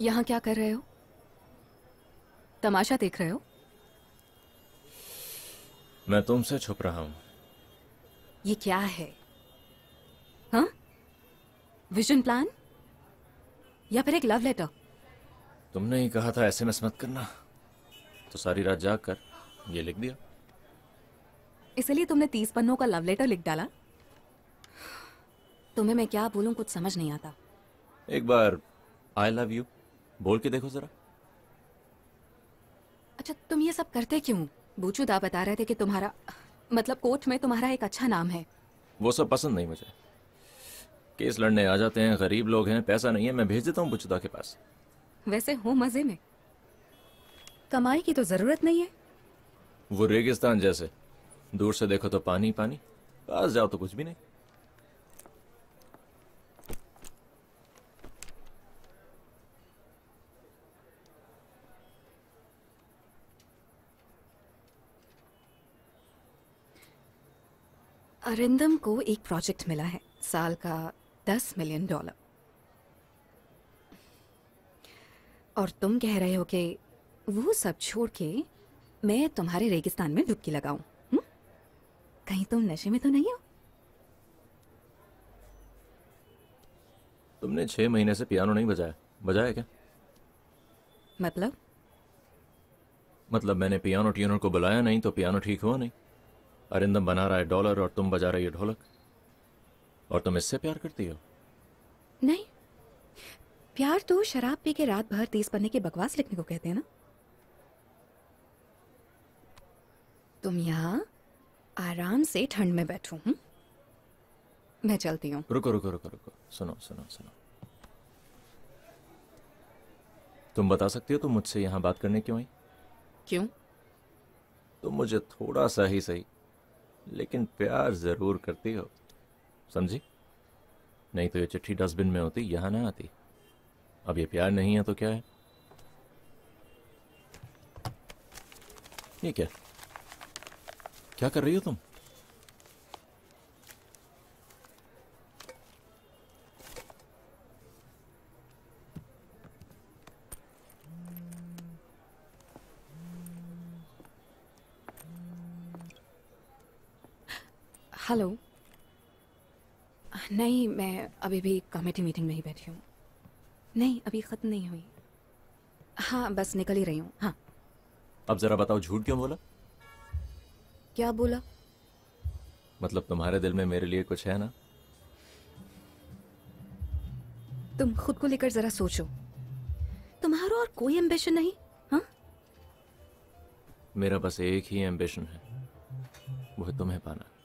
यहाँ क्या कर रहे हो तमाशा देख रहे हो मैं तुमसे छुप रहा हूं ये क्या है हाँ विजन प्लान या फिर एक लव लेटर तुमने ही कहा था ऐसे मत करना तो सारी रात जाकर कर ये लिख दिया इसलिए तुमने तीस पन्नों का लव लेटर लिख डाला तुम्हें मैं क्या बोलूं कुछ समझ नहीं आता एक बार आई लव यू बोल के देखो जरा अच्छा तुम ये सब करते क्यों बूचूदा बता रहे थे कि तुम्हारा मतलब कोर्ट में तुम्हारा एक अच्छा नाम है वो सब पसंद नहीं मुझे केस लड़ने आ जाते हैं गरीब लोग हैं पैसा नहीं है मैं भेज देता हूँ बुचुदा के पास वैसे हो मजे में कमाई की तो जरूरत नहीं है वो रेगिस्तान जैसे दूर से देखो तो पानी पानी पास जाओ तो कुछ भी नहीं अरिंदम को एक प्रोजेक्ट मिला है साल का दस मिलियन डॉलर और तुम कह रहे हो कि वो सब छोड़ के मैं तुम्हारे रेगिस्तान में डुबकी लगाऊं हम्म? कहीं तुम नशे में तो नहीं हो तुमने छह महीने से पियानो नहीं बजाया बजाया क्या मतलब मतलब मैंने पियानो ट्यूनर को बुलाया नहीं तो पियानो ठीक हुआ नहीं अरिंदम बना रहा है डॉलर और तुम बजा रही हो ढोलक और तुम इससे प्यार करती हो नहीं प्यार तो शराब पी के रात भर तेज पन्ने के बकवास लिखने को कहते हैं ना तुम यहाँ आराम से ठंड में बैठो हूँ हम्म? मैं चलती हूँ रुको रुको रुको रुको सुनो सुनो सुनो तुम बता सकती हो तुम मुझसे यहाँ बात करने क्यों आई क्यों तुम मुझे थोड़ा सा ही सही लेकिन प्यार ज़रूर करती हो समझी नहीं तो ये चिट्ठी डस्टबिन में होती यहां ना आती अब ये प्यार नहीं है तो क्या है ये क्या क्या कर रही हो तुम हेलो नहीं मैं अभी भी कमेटी मीटिंग में ही बैठी हूँ नहीं अभी ख़त्म नहीं हुई हाँ बस निकल ही रही हूँ हाँ अब ज़रा बताओ झूठ क्यों बोला क्या बोला मतलब तुम्हारे दिल में मेरे लिए कुछ है ना तुम खुद को लेकर जरा सोचो तुम्हारा और कोई एम्बिशन नहीं हाँ मेरा बस एक ही एम्बिशन है वो तुम्हें पाना